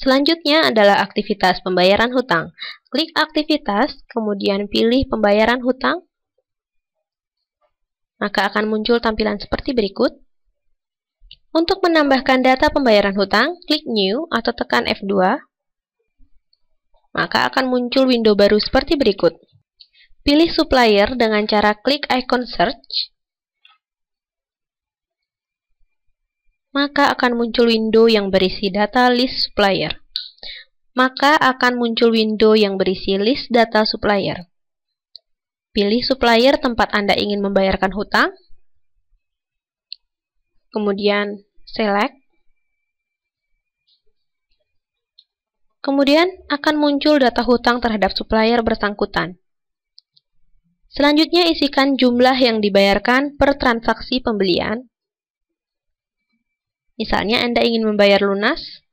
Selanjutnya adalah aktivitas pembayaran hutang. Klik aktivitas, kemudian pilih pembayaran hutang. Maka akan muncul tampilan seperti berikut. Untuk menambahkan data pembayaran hutang, klik New atau tekan F2. Maka akan muncul window baru seperti berikut. Pilih supplier dengan cara klik icon search. maka akan muncul window yang berisi data list supplier. Maka akan muncul window yang berisi list data supplier. Pilih supplier tempat Anda ingin membayarkan hutang. Kemudian select. Kemudian akan muncul data hutang terhadap supplier bersangkutan. Selanjutnya isikan jumlah yang dibayarkan per transaksi pembelian Misalnya Anda ingin membayar lunas,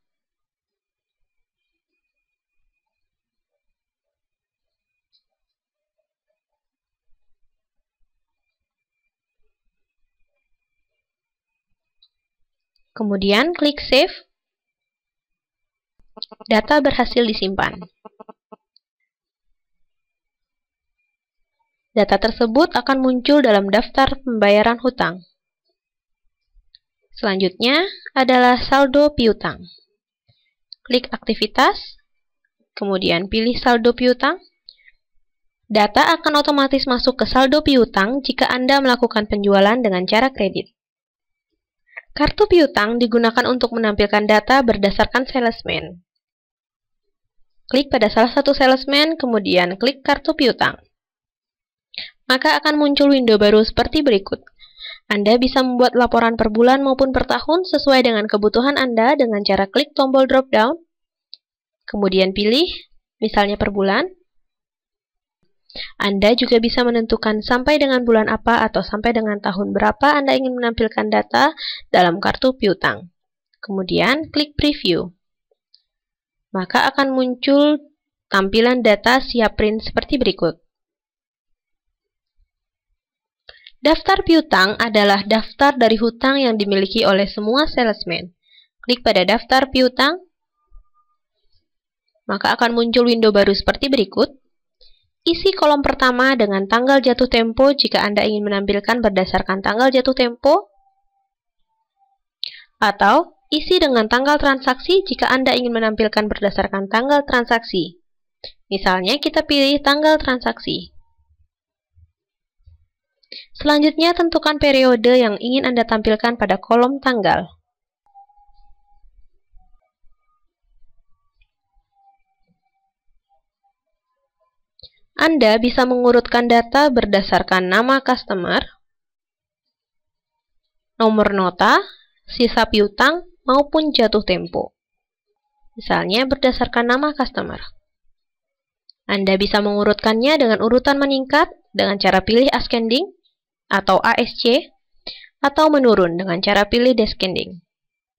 Kemudian klik save. Data berhasil disimpan. Data tersebut akan muncul dalam daftar pembayaran hutang. Selanjutnya adalah saldo piutang. Klik aktivitas, kemudian pilih saldo piutang. Data akan otomatis masuk ke saldo piutang jika Anda melakukan penjualan dengan cara kredit. Kartu piutang digunakan untuk menampilkan data berdasarkan salesman. Klik pada salah satu salesman, kemudian klik kartu piutang. Maka akan muncul window baru seperti berikut. Anda bisa membuat laporan per bulan maupun per tahun sesuai dengan kebutuhan Anda dengan cara klik tombol drop-down, kemudian pilih, misalnya per bulan. Anda juga bisa menentukan sampai dengan bulan apa atau sampai dengan tahun berapa Anda ingin menampilkan data dalam kartu piutang. Kemudian, klik preview. Maka akan muncul tampilan data siap print seperti berikut. Daftar piutang adalah daftar dari hutang yang dimiliki oleh semua salesman. Klik pada daftar piutang, maka akan muncul window baru seperti berikut. Isi kolom pertama dengan tanggal jatuh tempo jika Anda ingin menampilkan berdasarkan tanggal jatuh tempo, atau isi dengan tanggal transaksi jika Anda ingin menampilkan berdasarkan tanggal transaksi. Misalnya kita pilih tanggal transaksi. Selanjutnya, tentukan periode yang ingin Anda tampilkan pada kolom tanggal. Anda bisa mengurutkan data berdasarkan nama customer, nomor nota, sisa piutang, maupun jatuh tempo. Misalnya berdasarkan nama customer. Anda bisa mengurutkannya dengan urutan meningkat dengan cara pilih ascending atau ASC, atau menurun dengan cara pilih descending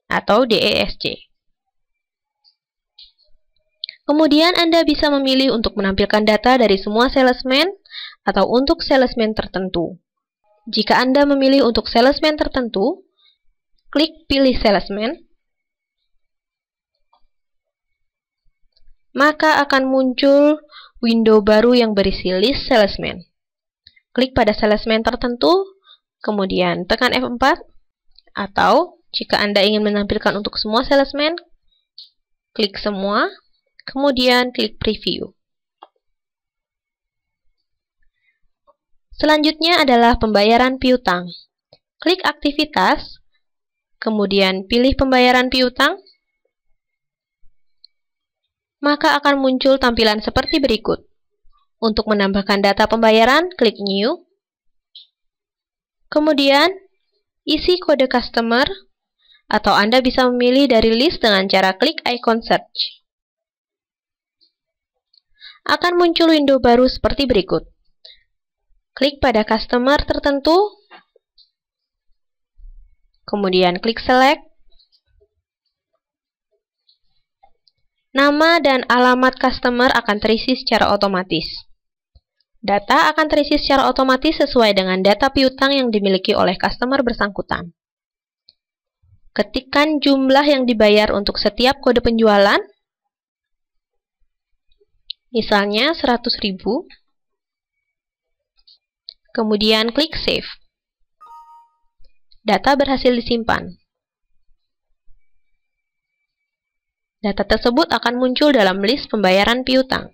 atau DESC. Kemudian Anda bisa memilih untuk menampilkan data dari semua salesman atau untuk salesman tertentu. Jika Anda memilih untuk salesman tertentu, klik pilih salesman, maka akan muncul window baru yang berisi list salesman klik pada salesman tertentu, kemudian tekan F4, atau jika Anda ingin menampilkan untuk semua salesman, klik semua, kemudian klik preview. Selanjutnya adalah pembayaran piutang. Klik aktivitas, kemudian pilih pembayaran piutang, maka akan muncul tampilan seperti berikut. Untuk menambahkan data pembayaran, klik New. Kemudian, isi kode customer, atau Anda bisa memilih dari list dengan cara klik icon search. Akan muncul window baru seperti berikut. Klik pada customer tertentu, kemudian klik select, Nama dan alamat customer akan terisi secara otomatis. Data akan terisi secara otomatis sesuai dengan data piutang yang dimiliki oleh customer bersangkutan. Ketikkan jumlah yang dibayar untuk setiap kode penjualan, misalnya 100.000, kemudian klik Save. Data berhasil disimpan. Data tersebut akan muncul dalam list pembayaran piutang.